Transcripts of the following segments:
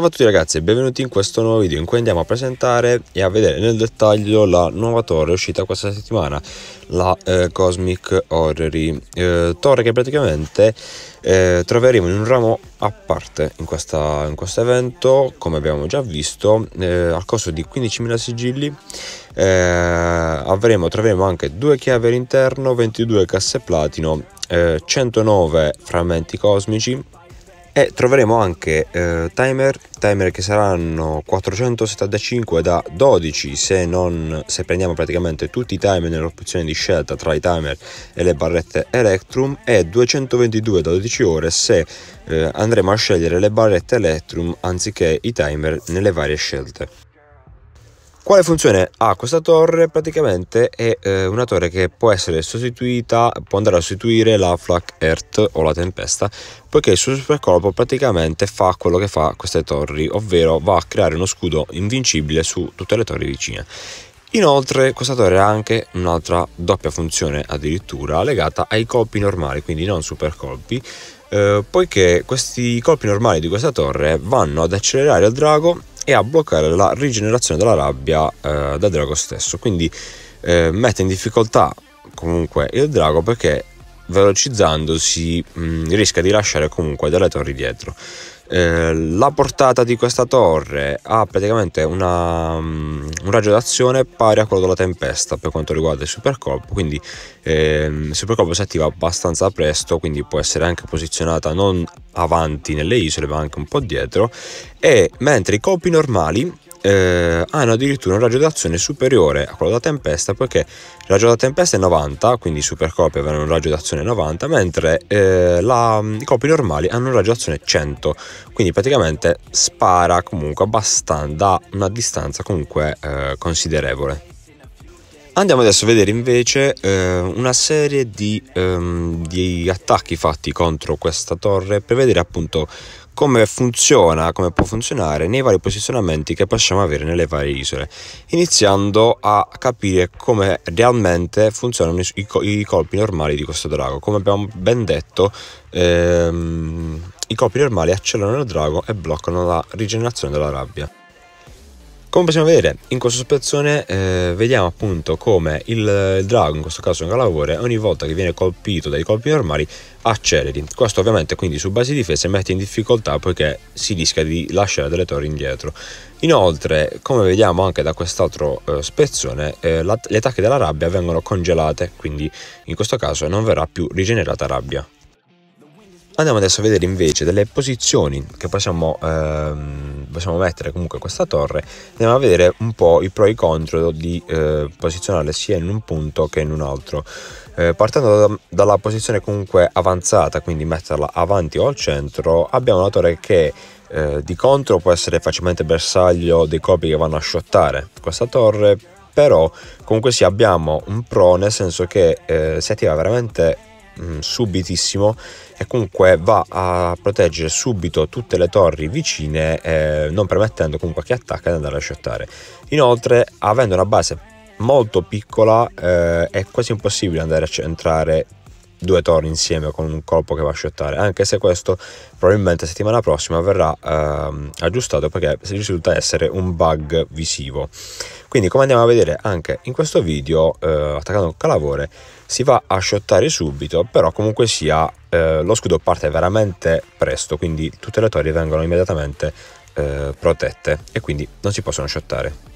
Salve a tutti ragazzi e benvenuti in questo nuovo video in cui andiamo a presentare e a vedere nel dettaglio la nuova torre uscita questa settimana, la eh, Cosmic Horror, eh, torre che praticamente eh, troveremo in un ramo a parte in, questa, in questo evento, come abbiamo già visto, eh, al costo di 15.000 sigilli eh, avremo, troveremo anche due chiavi all'interno, 22 casse platino, 109 eh, frammenti cosmici e troveremo anche eh, timer, timer che saranno 475 da 12 se, non, se prendiamo praticamente tutti i timer nell'opzione di scelta tra i timer e le barrette Electrum e 222 da 12 ore se eh, andremo a scegliere le barrette Electrum anziché i timer nelle varie scelte. Quale funzione ha ah, questa torre? Praticamente è eh, una torre che può essere sostituita, può andare a sostituire la Flak Earth o la Tempesta, poiché il suo supercolpo praticamente fa quello che fa queste torri, ovvero va a creare uno scudo invincibile su tutte le torri vicine. Inoltre questa torre ha anche un'altra doppia funzione addirittura legata ai colpi normali, quindi non super colpi, eh, poiché questi colpi normali di questa torre vanno ad accelerare il drago e a bloccare la rigenerazione della rabbia eh, da drago stesso. Quindi eh, mette in difficoltà comunque il drago perché velocizzandosi mh, mm, rischia di lasciare comunque delle torri dietro. Eh, la portata di questa torre ha praticamente una, um, un raggio d'azione pari a quello della tempesta per quanto riguarda il supercolpo, quindi ehm, il supercolpo si attiva abbastanza presto, quindi può essere anche posizionata non avanti nelle isole ma anche un po' dietro e mentre i colpi normali eh, hanno addirittura un raggio d'azione superiore a quello da tempesta poiché il raggio da tempesta è 90 quindi i supercorpi avranno un raggio d'azione 90 mentre eh, la, i corpi normali hanno un raggio d'azione 100 quindi praticamente spara comunque abbastanza da una distanza comunque eh, considerevole Andiamo adesso a vedere invece eh, una serie di, ehm, di, attacchi fatti contro questa torre per vedere appunto come funziona, come può funzionare nei vari posizionamenti che possiamo avere nelle varie isole, iniziando a capire come realmente funzionano i, i colpi normali di questo drago. Come abbiamo ben detto, ehm, i colpi normali accelerano il drago e bloccano la rigenerazione della rabbia. Come possiamo vedere, in questa situazione eh, vediamo appunto come il, il, drago, in questo caso un galavore, ogni volta che viene colpito dai colpi normali acceleri. Questo ovviamente quindi su base di difesa mette in difficoltà poiché si rischia di lasciare delle torri indietro. Inoltre, come vediamo anche da quest'altro eh, spezzone, eh, la, le attacche della rabbia vengono congelate, quindi in questo caso non verrà più rigenerata rabbia. Andiamo adesso a vedere invece delle posizioni che possiamo, ehm, possiamo mettere comunque questa torre, andiamo a vedere un po' i pro e i contro di eh, posizionarla sia in un punto che in un altro. Eh, partendo da, dalla posizione comunque avanzata, quindi metterla avanti o al centro, abbiamo una torre che eh, di contro può essere facilmente bersaglio dei corpi che vanno a shottare questa torre, però comunque sì abbiamo un pro nel senso che eh, si attiva veramente mh, mm, subitissimo e comunque va a proteggere subito tutte le torri vicine eh, non permettendo comunque a chi attacca di andare a shottare inoltre avendo una base molto piccola eh, è quasi impossibile andare a centrare due torri insieme con un colpo che va a shottare anche se questo probabilmente settimana prossima verrà ehm, aggiustato perché risulta essere un bug visivo quindi come andiamo a vedere anche in questo video eh, attaccando il calavore si va a shottare subito però comunque sia eh, lo scudo parte veramente presto quindi tutte le torri vengono immediatamente eh, protette e quindi non si possono shottare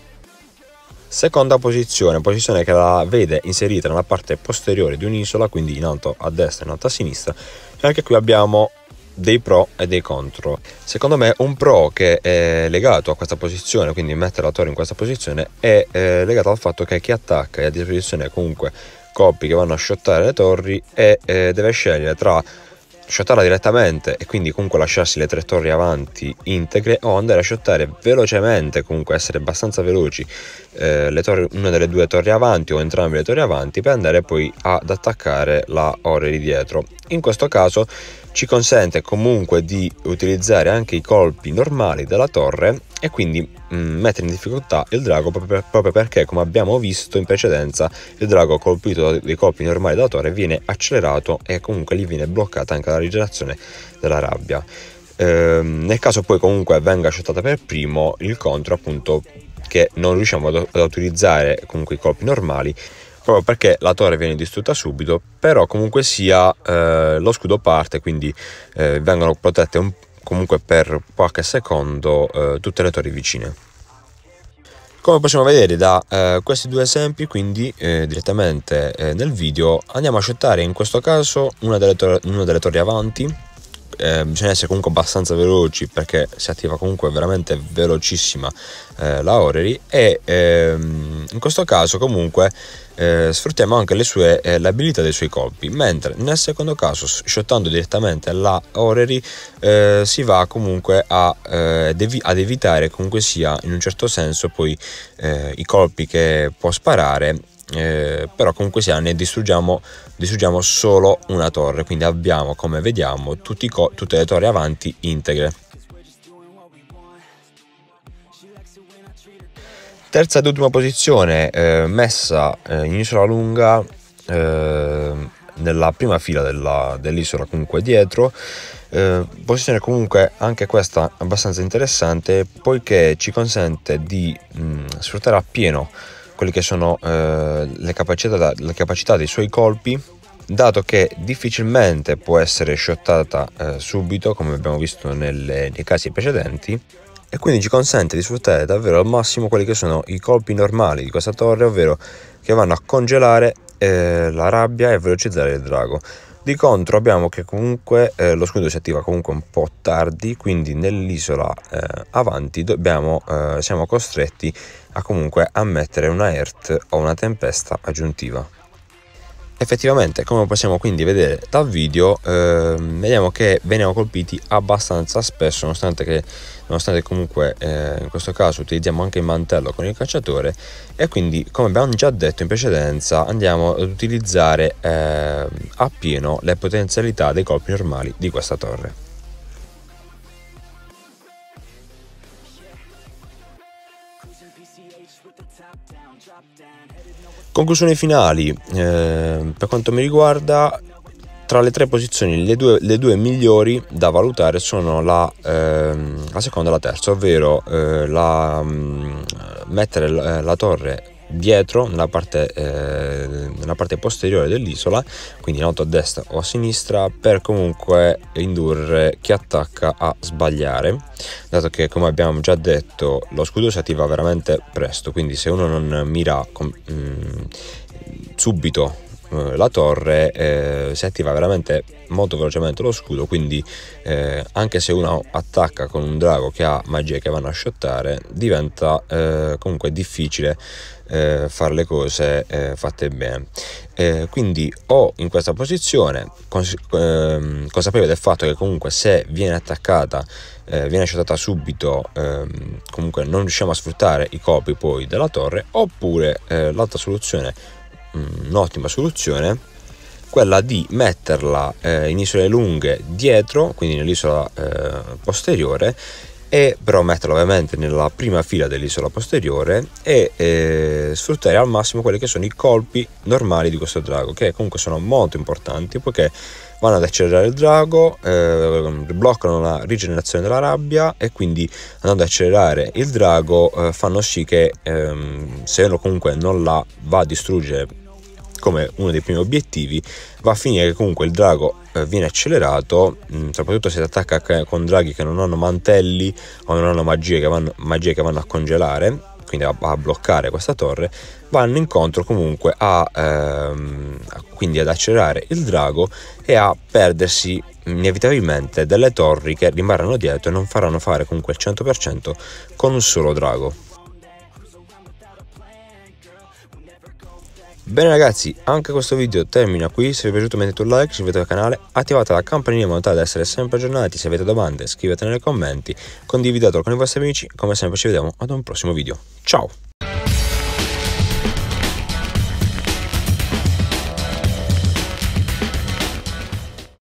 Seconda posizione, posizione che la vede inserita nella parte posteriore di un'isola, quindi in alto a destra e in alto a sinistra. E anche qui abbiamo dei pro e dei contro. Secondo me un pro che è legato a questa posizione, quindi mettere la torre in questa posizione, è eh, legato al fatto che chi attacca è a disposizione comunque coppi che vanno a shottare le torri e eh, deve scegliere tra shottarla direttamente e quindi comunque lasciarsi le tre torri avanti integre o andare a shottare velocemente, comunque essere abbastanza veloci eh, torri, una delle due torri avanti o entrambe le torri avanti per andare poi ad attaccare la ore di dietro. In questo caso ci consente comunque di utilizzare anche i colpi normali della torre e quindi mh, mm, mettere in difficoltà il drago proprio, proprio, perché, come abbiamo visto in precedenza, il drago colpito dai colpi normali d'autore viene accelerato e comunque lì viene bloccata anche la rigenerazione della rabbia. Ehm, nel caso poi comunque venga shottata per primo, il contro appunto che non riusciamo ad, ad utilizzare comunque i colpi normali proprio perché la torre viene distrutta subito, però comunque sia eh, lo scudo parte, quindi eh, vengono protette un, po' comunque per qualche secondo eh, tutte le torri vicine. Come possiamo vedere da eh, questi due esempi, quindi eh, direttamente eh, nel video, andiamo a shottare in questo caso una delle, una delle torri avanti eh, bisogna essere comunque abbastanza veloci perché si attiva comunque veramente velocissima eh, la Oreri e ehm, in questo caso comunque eh, sfruttiamo anche sue, eh, l'abilità dei suoi colpi mentre nel secondo caso shottando direttamente la Oreri eh, si va comunque a, eh, devi- ad evitare comunque sia in un certo senso poi i colpi che può sparare eh, però comunque sia ne distruggiamo, distruggiamo, solo una torre quindi abbiamo come vediamo co- tutte le torri avanti integre terza ed ultima posizione eh, messa eh, in isola lunga eh, nella prima fila della, dell'isola comunque dietro eh, posizione comunque anche questa abbastanza interessante poiché ci consente di mh, mm, sfruttare appieno quelle che sono eh, le, capacità, le, capacità, dei suoi colpi, dato che difficilmente può essere shottata eh, subito, come abbiamo visto nelle, nei casi precedenti, e quindi ci consente di sfruttare davvero al massimo quelli che sono i colpi normali di questa torre, ovvero che vanno a congelare eh, la rabbia e velocizzare il drago. Di contro abbiamo che comunque eh, lo scudo si attiva comunque un po' tardi, quindi nell'isola eh, avanti dobbiamo, eh, siamo costretti a comunque ammettere una ERT o una tempesta aggiuntiva effettivamente come possiamo quindi vedere dal video eh, vediamo che veniamo colpiti abbastanza spesso nonostante, che, nonostante comunque eh, in questo caso utilizziamo anche il mantello con il cacciatore e quindi come abbiamo già detto in precedenza andiamo ad utilizzare eh, appieno le potenzialità dei colpi normali di questa torre Conclusioni finali, eh, per quanto mi riguarda, tra le tre posizioni le due, le due migliori da valutare sono la, eh, la seconda e la terza, ovvero eh, la, mm, mettere la, la torre dietro, nella parte, eh, nella parte posteriore dell'isola, quindi in noto a destra o a sinistra, per comunque indurre chi attacca a sbagliare, dato che come abbiamo già detto lo scudo si attiva veramente presto, quindi se uno non mira com- mm, mh, subito eh, la torre eh, si attiva veramente molto velocemente lo scudo quindi eh, anche se uno attacca con un drago che ha magie che vanno a shottare diventa eh, comunque difficile eh, fare le cose eh, fatte bene. Eh, quindi o in questa posizione, cons- ehm, consapevole del fatto che comunque se viene attaccata, eh, viene accettata subito, ehm, comunque non riusciamo a sfruttare i copi poi della torre, oppure eh, l'altra soluzione, mh, mm, un'ottima soluzione, quella di metterla eh, in isole lunghe dietro, quindi nell'isola eh, posteriore, e però metterla ovviamente nella prima fila dell'isola posteriore e eh, sfruttare al massimo quelli che sono i colpi normali di questo drago che comunque sono molto importanti poiché vanno ad accelerare il drago, eh, bloccano la rigenerazione della rabbia e quindi andando ad accelerare il drago eh, fanno sì che ehm, se uno comunque non la va a distruggere come uno dei primi obiettivi va a finire che comunque il drago eh, viene accelerato, mm, soprattutto se si attacca con draghi che non hanno mantelli o non hanno magie che vanno, magie che vanno a congelare, quindi a, a, bloccare questa torre, vanno incontro comunque a, ehm, quindi ad accelerare il drago e a perdersi inevitabilmente delle torri che rimarranno dietro e non faranno fare comunque il 100% con un solo drago. Bene ragazzi, anche questo video termina qui, se vi è piaciuto mettete un like, iscrivetevi al canale, attivate la campanella in modo tale da essere sempre aggiornati, se avete domande scrivetele nei commenti, condividetelo con i vostri amici, come sempre ci vediamo ad un prossimo video. Ciao!